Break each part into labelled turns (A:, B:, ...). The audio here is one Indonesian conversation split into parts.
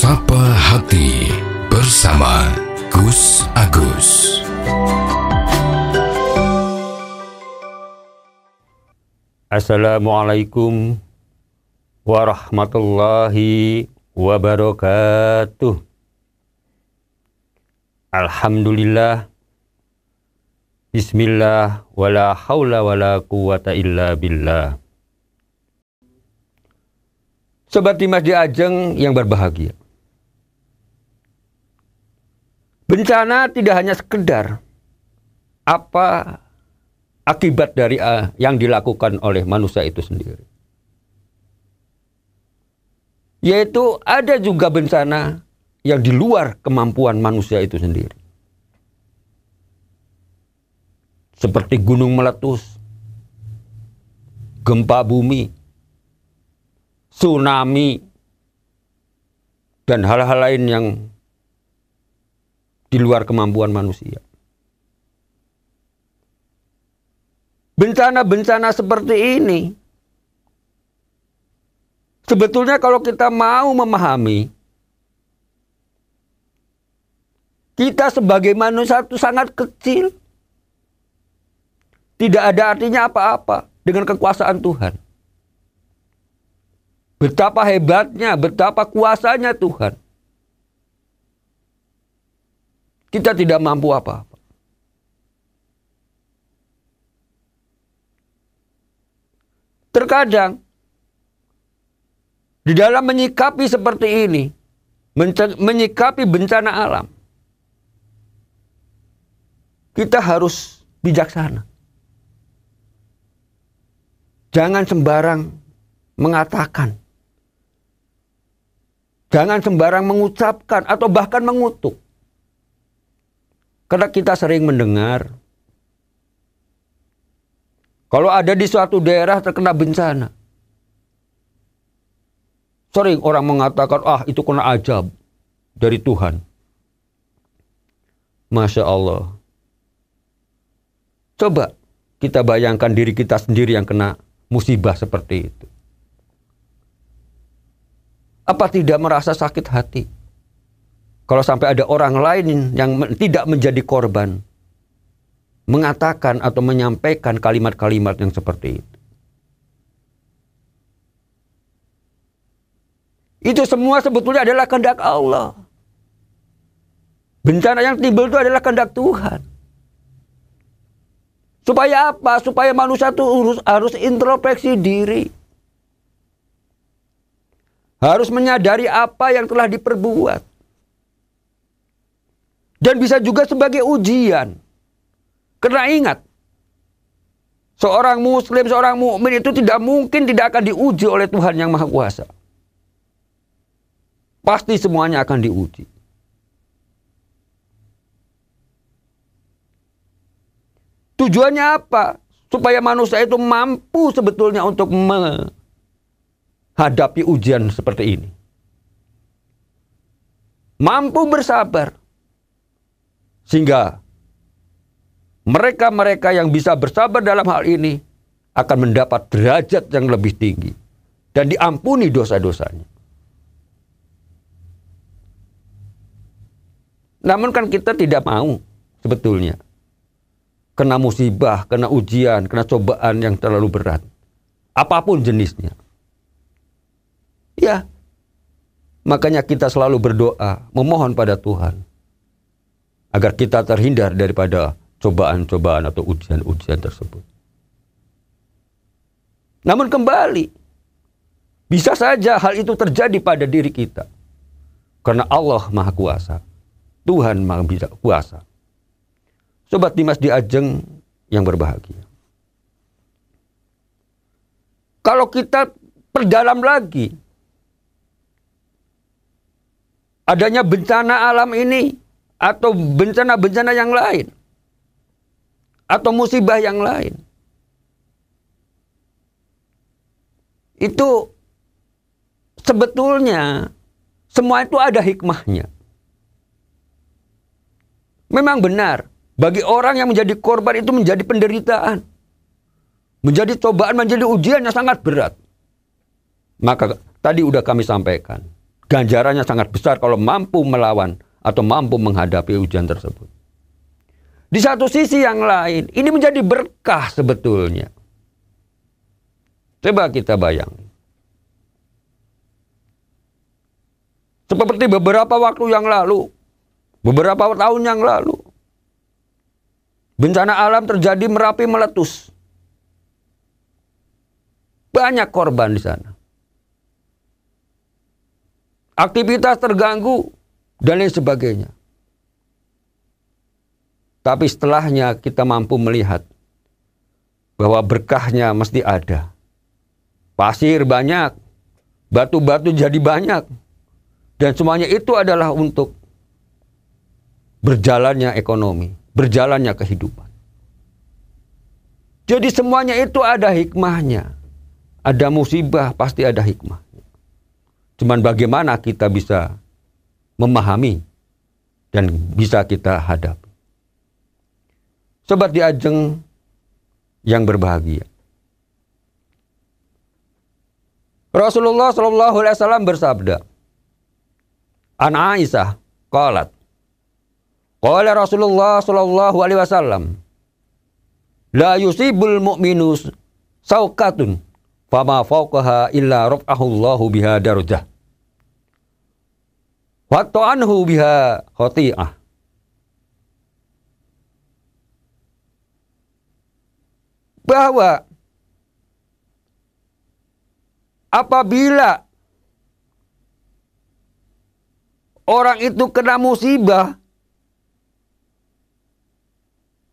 A: Sapa Hati bersama Gus Agus. Assalamualaikum warahmatullahi wabarakatuh. Alhamdulillah. Bismillah wala haula wala quwata illa billah. Sobat Dimas di Ajeng yang berbahagia. Bencana tidak hanya sekedar apa akibat dari uh, yang dilakukan oleh manusia itu sendiri. Yaitu ada juga bencana yang di luar kemampuan manusia itu sendiri. Seperti gunung meletus, gempa bumi, tsunami, dan hal-hal lain yang di luar kemampuan manusia. Bencana-bencana seperti ini sebetulnya kalau kita mau memahami kita sebagai manusia itu sangat kecil. Tidak ada artinya apa-apa dengan kekuasaan Tuhan. Betapa hebatnya, betapa kuasanya Tuhan. Kita tidak mampu apa-apa. Terkadang di dalam menyikapi seperti ini, menyikapi bencana alam, kita harus bijaksana. Jangan sembarang mengatakan, jangan sembarang mengucapkan, atau bahkan mengutuk. Karena kita sering mendengar kalau ada di suatu daerah terkena bencana. Sering orang mengatakan, ah itu kena ajab dari Tuhan. Masya Allah. Coba kita bayangkan diri kita sendiri yang kena musibah seperti itu. Apa tidak merasa sakit hati? Kalau sampai ada orang lain yang tidak menjadi korban, mengatakan atau menyampaikan kalimat-kalimat yang seperti itu. Itu semua sebetulnya adalah kehendak Allah. Bencana yang timbul itu adalah kehendak Tuhan. Supaya apa? Supaya manusia itu harus, harus introspeksi diri. Harus menyadari apa yang telah diperbuat. Dan bisa juga sebagai ujian. Karena ingat, seorang muslim, seorang mukmin itu tidak mungkin tidak akan diuji oleh Tuhan yang Maha Kuasa. Pasti semuanya akan diuji. Tujuannya apa? Supaya manusia itu mampu sebetulnya untuk menghadapi ujian seperti ini. Mampu bersabar. Sehingga mereka-mereka yang bisa bersabar dalam hal ini akan mendapat derajat yang lebih tinggi dan diampuni dosa-dosanya. Namun kan kita tidak mau sebetulnya kena musibah, kena ujian, kena cobaan yang terlalu berat. Apapun jenisnya. Ya. Makanya kita selalu berdoa, memohon pada Tuhan agar kita terhindar daripada cobaan-cobaan atau ujian-ujian tersebut. Namun kembali, bisa saja hal itu terjadi pada diri kita. Karena Allah Maha Kuasa. Tuhan Maha Bisa Kuasa. Sobat Dimas Diajeng yang berbahagia. Kalau kita perdalam lagi adanya bencana alam ini atau bencana-bencana yang lain atau musibah yang lain. Itu sebetulnya semua itu ada hikmahnya. Memang benar, bagi orang yang menjadi korban itu menjadi penderitaan. Menjadi cobaan, menjadi ujian yang sangat berat. Maka tadi udah kami sampaikan, ganjarannya sangat besar kalau mampu melawan atau mampu menghadapi ujian tersebut. Di satu sisi yang lain, ini menjadi berkah sebetulnya. Coba kita bayang. Seperti beberapa waktu yang lalu, beberapa tahun yang lalu, bencana alam terjadi Merapi meletus. Banyak korban di sana. Aktivitas terganggu, dan lain sebagainya. Tapi setelahnya kita mampu melihat bahwa berkahnya mesti ada. Pasir banyak, batu-batu jadi banyak. Dan semuanya itu adalah untuk berjalannya ekonomi, berjalannya kehidupan. Jadi semuanya itu ada hikmahnya. Ada musibah pasti ada hikmahnya. Cuman bagaimana kita bisa memahami dan bisa kita hadapi. Sobat diajeng yang berbahagia. Rasulullah Shallallahu Alaihi Wasallam bersabda, An Aisyah kalat, kalau Rasulullah Shallallahu Alaihi Wasallam, La yusibul mu'minus saukatun fama fauqaha illa raf'ahullahu biha darudah. Waktu anhu biha khoti'ah. Bahwa apabila orang itu kena musibah,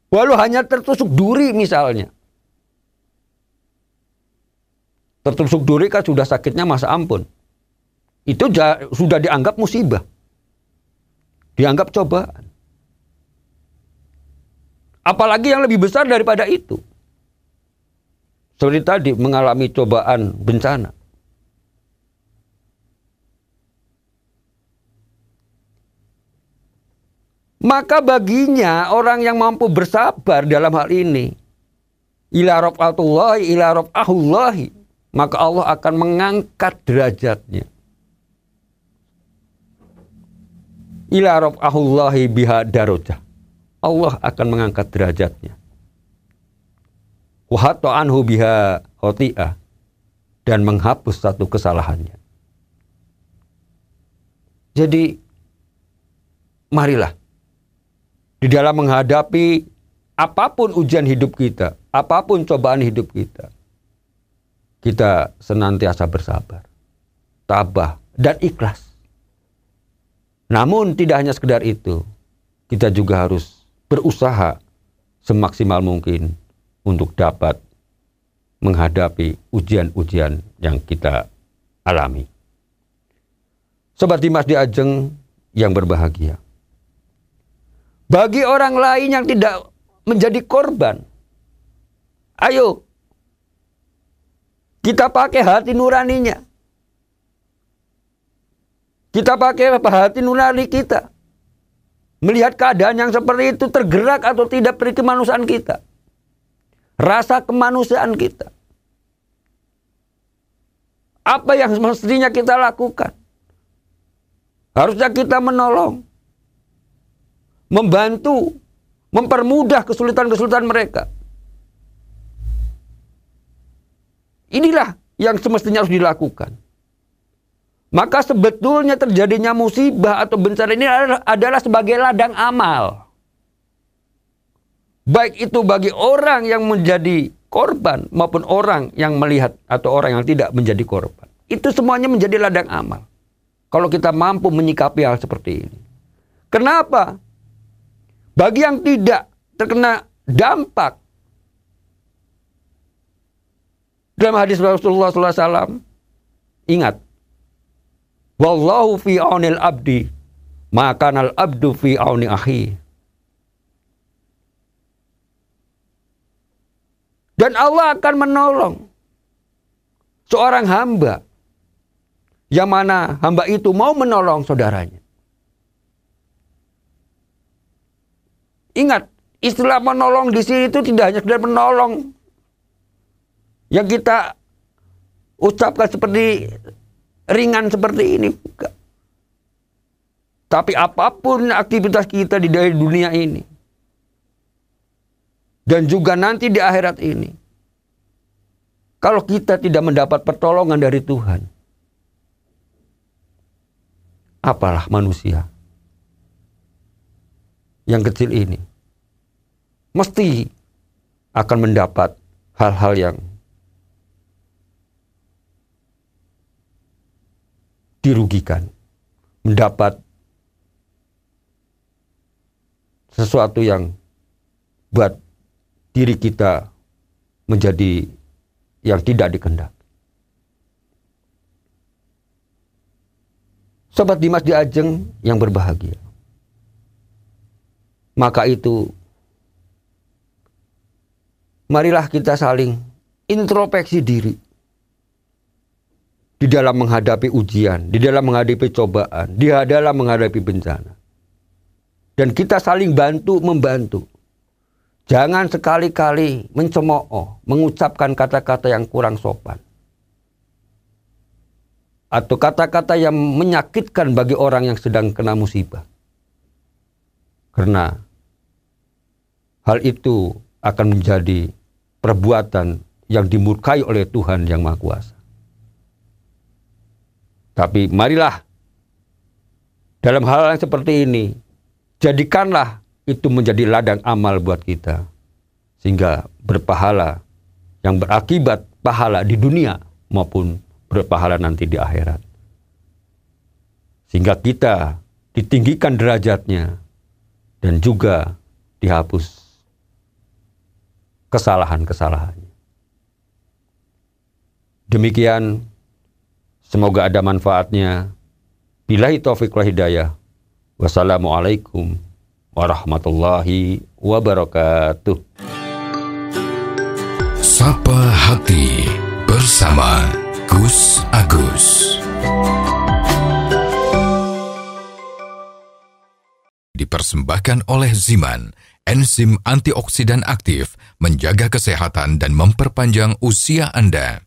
A: walau hanya tertusuk duri misalnya. Tertusuk duri kan sudah sakitnya masa ampun. Itu sudah dianggap musibah. Dianggap cobaan. Apalagi yang lebih besar daripada itu. Seperti tadi mengalami cobaan bencana. Maka baginya orang yang mampu bersabar dalam hal ini. Ila raf'atullahi, ila raf'ahullahi. Maka Allah akan mengangkat derajatnya. ila rafa'ahullahi biha darajah. Allah akan mengangkat derajatnya. Wahatta anhu biha khati'ah dan menghapus satu kesalahannya. Jadi marilah di dalam menghadapi apapun ujian hidup kita, apapun cobaan hidup kita, kita senantiasa bersabar, tabah dan ikhlas namun tidak hanya sekedar itu, kita juga harus berusaha semaksimal mungkin untuk dapat menghadapi ujian-ujian yang kita alami. Sobat Dimas di Ajeng yang berbahagia. Bagi orang lain yang tidak menjadi korban, ayo kita pakai hati nuraninya. Kita pakai apa? hati nurani kita. Melihat keadaan yang seperti itu tergerak atau tidak dari kemanusiaan kita. Rasa kemanusiaan kita. Apa yang mestinya kita lakukan? Harusnya kita menolong. Membantu. Mempermudah kesulitan-kesulitan mereka. Inilah yang semestinya harus dilakukan. Maka sebetulnya terjadinya musibah atau bencana ini adalah, sebagai ladang amal. Baik itu bagi orang yang menjadi korban maupun orang yang melihat atau orang yang tidak menjadi korban. Itu semuanya menjadi ladang amal. Kalau kita mampu menyikapi hal seperti ini. Kenapa? Bagi yang tidak terkena dampak dalam hadis Rasulullah SAW, ingat Wallahu fi aunil abdi. makan al abdu fi auni ahi. Dan Allah akan menolong seorang hamba yang mana hamba itu mau menolong saudaranya. Ingat, istilah menolong di sini itu tidak hanya sekedar menolong yang kita ucapkan seperti ringan seperti ini. Enggak. Tapi apapun aktivitas kita di dunia ini. Dan juga nanti di akhirat ini. Kalau kita tidak mendapat pertolongan dari Tuhan. Apalah manusia. Yang kecil ini. Mesti akan mendapat hal-hal yang dirugikan, mendapat sesuatu yang buat diri kita menjadi yang tidak dikendak. Sobat Dimas di Ajeng yang berbahagia. Maka itu, marilah kita saling introspeksi diri di dalam menghadapi ujian, di dalam menghadapi cobaan, di dalam menghadapi bencana. Dan kita saling bantu membantu. Jangan sekali-kali mencemooh, mengucapkan kata-kata yang kurang sopan. Atau kata-kata yang menyakitkan bagi orang yang sedang kena musibah. Karena hal itu akan menjadi perbuatan yang dimurkai oleh Tuhan yang Maha Kuasa. Tapi marilah dalam hal yang seperti ini, jadikanlah itu menjadi ladang amal buat kita. Sehingga berpahala yang berakibat pahala di dunia maupun berpahala nanti di akhirat. Sehingga kita ditinggikan derajatnya dan juga dihapus kesalahan-kesalahannya. Demikian Semoga ada manfaatnya. Bilahi taufiq wa hidayah. Wassalamualaikum warahmatullahi wabarakatuh. Sapa Hati bersama Gus Agus. Dipersembahkan oleh Ziman, enzim antioksidan aktif menjaga kesehatan dan memperpanjang usia Anda.